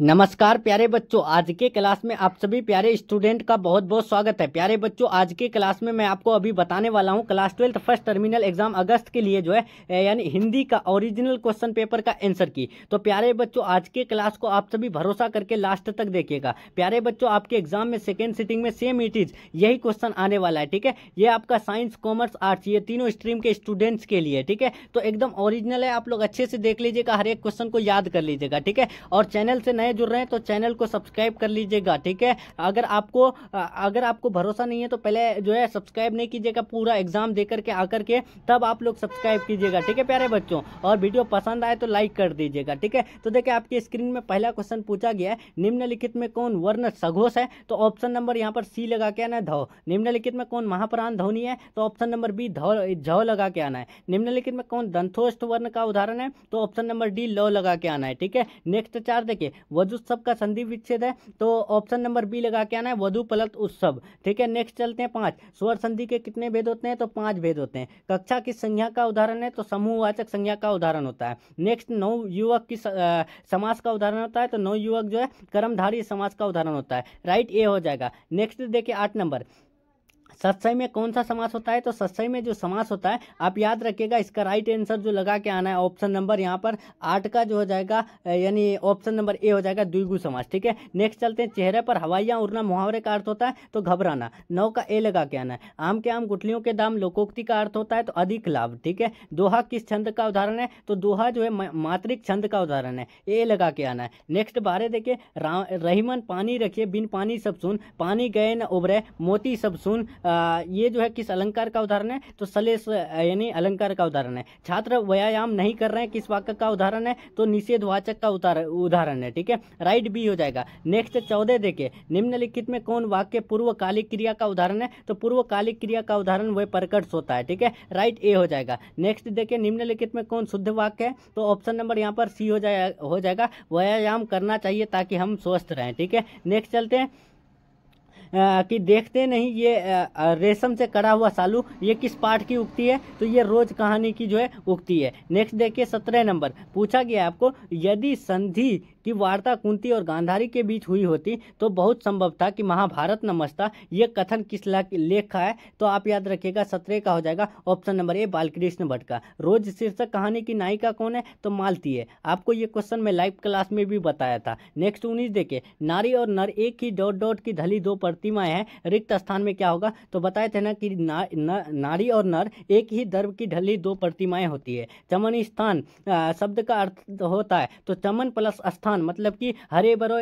नमस्कार प्यारे बच्चों आज के क्लास में आप सभी प्यारे स्टूडेंट का बहुत बहुत स्वागत है प्यारे बच्चों आज के क्लास में मैं आपको अभी बताने वाला हूं class twelfth first terminal exam August के लिए जो है यानी हिंदी का ओरिजिनल क्वेश्चन पेपर का आंसर की तो प्यारे बच्चों आज के क्लास को आप सभी भरोसा करके लास्ट तक देखिएगा प्यारे बच्चों आपके एग्जाम में सेकेंड सिटिंग में सेम इट इज यही क्वेश्चन आने वाला है ठीक है ये आपका साइंस कॉमर्स आर्ट्स ये तीनों स्ट्रीम के स्टूडेंट्स के लिए ठीक है तो एकदम ओरिजिनल है आप लोग अच्छे से देख लीजिएगा हर एक क्वेश्चन को याद कर लीजिएगा ठीक है और चैनल से नए नए जुड़ रहे हैं तो चैनल को सब्सक्राइब कर लीजिएगा ठीक है अगर आपको अगर आपको भरोसा नहीं है तो पहले जो है सब्सक्राइब नहीं कीजिएगा पूरा एग्जाम दे करके आकर के तब आप लोग सब्सक्राइब कीजिएगा ठीक है प्यारे बच्चों और वीडियो पसंद आए तो लाइक कर दीजिएगा ठीक है तो देखिए आपकी स्क्रीन में पहला क्वेश्चन पूछा गया है निम्नलिखित में कौन वर्ण सघोष है तो ऑप्शन नंबर यहाँ पर सी लगा के आना है धव निम्नलिखित में कौन महाप्राण धोनी है तो ऑप्शन नंबर बी धव झव लगा के आना है निम्नलिखित में कौन दंथोष्ठ वर्ण का उदाहरण है तो ऑप्शन नंबर डी लो लगा के आना है ठीक है नेक्स्ट चार देखिए वधुत्सव का संधि विच्छेद है तो ऑप्शन नंबर बी लगा के आना है वधु पलत उत्सव ठीक है नेक्स्ट चलते हैं पांच स्वर संधि के कितने भेद होते हैं तो पांच भेद होते हैं कक्षा किस संज्ञा का उदाहरण है तो समूहवाचक संज्ञा का उदाहरण होता है नेक्स्ट नौ युवक की समाज का उदाहरण होता है तो नौ युवक जो है कर्मधारी समाज का उदाहरण होता है राइट ए हो जाएगा नेक्स्ट देखिए आठ नंबर सत्सई में कौन सा समास होता है तो सत्सई में जो समास होता है आप याद रखिएगा इसका राइट आंसर जो लगा के आना है ऑप्शन नंबर यहाँ पर आठ का जो हो जाएगा यानी ऑप्शन नंबर ए हो जाएगा द्विगु समास ठीक है नेक्स्ट चलते हैं चेहरे पर हवाइयाँ उड़ना मुहावरे का अर्थ होता है तो घबराना नौ का ए लगा के आना है आम के आम गुटलियों के दाम लोकोक्ति का अर्थ होता है तो अधिक लाभ ठीक है दोहा किस छंद का उदाहरण है तो दोहा जो है मातृक छंद का उदाहरण है ए लगा के आना है नेक्स्ट बारे देखिए रहीमन पानी रखिए बिन पानी सब सुन पानी गए न उभरे मोती सब सुन ये जो है किस अलंकार का उदाहरण है तो सलेस यानी अलंकार का उदाहरण है छात्र व्यायाम नहीं कर रहे हैं किस वाक्य का उदाहरण है तो निषेधवाचक का उदाहरण है ठीक है राइट बी हो जाएगा नेक्स्ट चौदह देखिए निम्नलिखित में कौन वाक्य पूर्वकालिक क्रिया का उदाहरण है तो पूर्वकालिक क्रिया का उदाहरण वह प्रकट होता है ठीक है राइट ए हो जाएगा नेक्स्ट देखिए निम्नलिखित में कौन शुद्ध वाक्य है तो ऑप्शन नंबर यहाँ पर सी हो जाए हो जाएगा व्यायाम करना चाहिए ताकि हम स्वस्थ रहें ठीक है नेक्स्ट चलते हैं कि देखते नहीं ये रेशम से कड़ा हुआ सालू ये किस पाठ की उगती है तो ये रोज कहानी की जो है उगती है नेक्स्ट देखिए सत्रह नंबर पूछा गया आपको यदि संधि की वार्ता कुंती और गांधारी के बीच हुई होती तो बहुत संभव था कि महाभारत नमस्ता ये कथन किस लेख का है तो आप याद रखिएगा सत्रह का हो जाएगा option number A Balkrishna Bhatt का रोज शीर्षक कहानी की नायिका कौन है तो मालती है आपको ये क्वेश्चन मैं लाइव क्लास में भी बताया था नेक्स्ट उन्नीस देखिए नारी और नर एक ही डॉट डॉट की धली दो पर प्रतिमय है रिक्त स्थान में क्या होगा तो बताए थे ना कि ना, ना, नारी और नर एक ही दर्भ की ढली दो प्रतिमाएं होती है चमन स्थान शब्द का अर्थ होता है तो चमन प्लस स्थान मतलब कि हरे भरो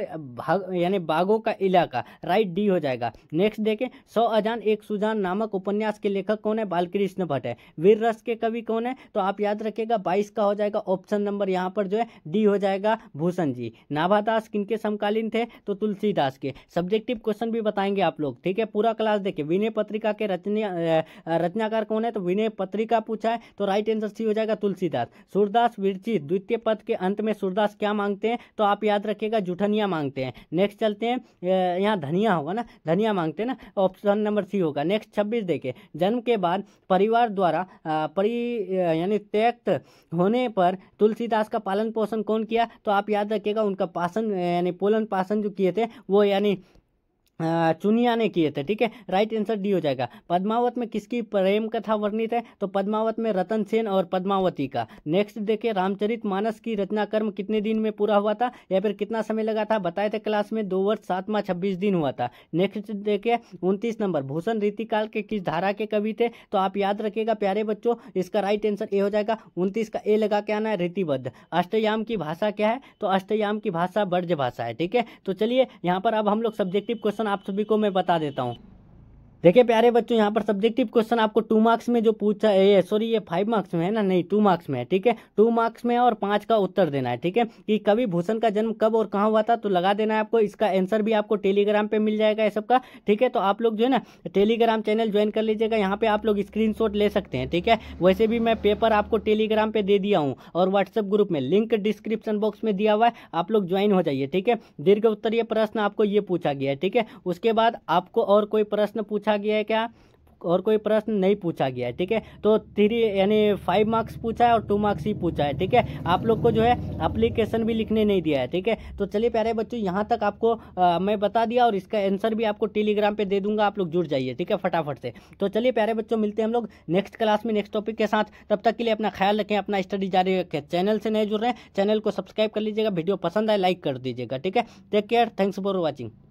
यानी बागों का इलाका राइट डी हो जाएगा नेक्स्ट देखें सौ अजान एक सुजान नामक उपन्यास के लेखक कौन है बालकृष्ण भट्ट है वीर रस के कवि कौन है तो आप याद रखिएगा बाईस का हो जाएगा ऑप्शन नंबर यहाँ पर जो है डी हो जाएगा भूषण जी नाभादास किनके समकालीन थे तो तुलसीदास के सब्जेक्टिव क्वेश्चन भी बताए पाएंगे आप लोग ठीक है पूरा क्लास देखिए विनय पत्रिका के रचना रचनाकार कौन है तो विनय पत्रिका पूछा है तो राइट आंसर सी हो जाएगा तुलसीदास सूरदास विरचित द्वितीय पद के अंत में सूरदास क्या मांगते हैं तो आप याद रखिएगा जुठनिया मांगते हैं नेक्स्ट चलते हैं यहाँ धनिया होगा ना धनिया मांगते हैं ना ऑप्शन नंबर सी होगा नेक्स्ट छब्बीस देखे जन्म के बाद परिवार द्वारा परि यानी त्यक्त होने पर तुलसीदास का पालन पोषण कौन किया तो आप याद रखिएगा उनका पासन यानी पोलन पासन जो किए थे वो यानी चुनिया ने किए थे ठीक है राइट आंसर डी हो जाएगा पद्मावत में किसकी प्रेम कथा वर्णित है तो पद्मावत में रतन सेन और पद्मावती का नेक्स्ट देखिए रामचरित मानस की रचना कर्म कितने दिन में पूरा हुआ था या फिर कितना समय लगा था बताए थे क्लास में दो वर्ष सात माह छब्बीस दिन हुआ था नेक्स्ट देखिए उनतीस नंबर भूषण रीतिकाल के किस धारा के कवि थे तो आप याद रखिएगा प्यारे बच्चों इसका राइट आंसर ए हो जाएगा उनतीस का ए लगा के आना है रीतिबद्ध अष्टयाम की भाषा क्या है तो अष्टयाम की भाषा ब्रज भाषा है ठीक है तो चलिए यहाँ पर अब हम लोग सब्जेक्टिव क्वेश्चन आप सभी को मैं बता देता हूँ देखिए प्यारे बच्चों यहाँ पर सब्जेक्टिव क्वेश्चन आपको टू मार्क्स में जो पूछा है सॉरी ये फाइव मार्क्स में है ना नहीं टू मार्क्स में है ठीक है टू मार्क्स में है और पांच का उत्तर देना है ठीक है कि कभी भूषण का जन्म कब और कहाँ हुआ था तो लगा देना है आपको इसका आंसर भी आपको टेलीग्राम पर मिल जाएगा ये सबका ठीक है तो आप लोग जो है ना टेलीग्राम चैनल ज्वाइन कर लीजिएगा यहाँ पर आप लोग स्क्रीन ले सकते हैं ठीक है वैसे भी मैं पेपर आपको टेलीग्राम पर दे दिया हूँ और व्हाट्सअप ग्रुप में लिंक डिस्क्रिप्शन बॉक्स में दिया हुआ है आप लोग ज्वाइन हो जाइए ठीक है दीर्घ उत्तरीय प्रश्न आपको ये पूछा गया है ठीक है उसके बाद आपको और कोई प्रश्न पूछा पूछा गया है क्या और कोई प्रश्न नहीं पूछा गया है ठीक है तो थ्री यानी फाइव मार्क्स पूछा है और टू मार्क्स ही पूछा है ठीक है आप लोग को जो है अप्लीकेशन भी लिखने नहीं दिया है ठीक है तो चलिए प्यारे बच्चों यहाँ तक आपको आ, मैं बता दिया और इसका आंसर भी आपको टेलीग्राम पर दे दूंगा आप लोग जुड़ जाइए ठीक है फटाफट से तो चलिए प्यारे बच्चों मिलते हैं हम लोग नेक्स्ट क्लास में नेक्स्ट टॉपिक के साथ तब तक के लिए अपना ख्याल रखें अपना स्टडी जारी रखें चैनल से नहीं जुड़ रहे हैं चैनल को सब्सक्राइब कर लीजिएगा वीडियो पसंद आए लाइक कर दीजिएगा ठीक है take care thanks for watching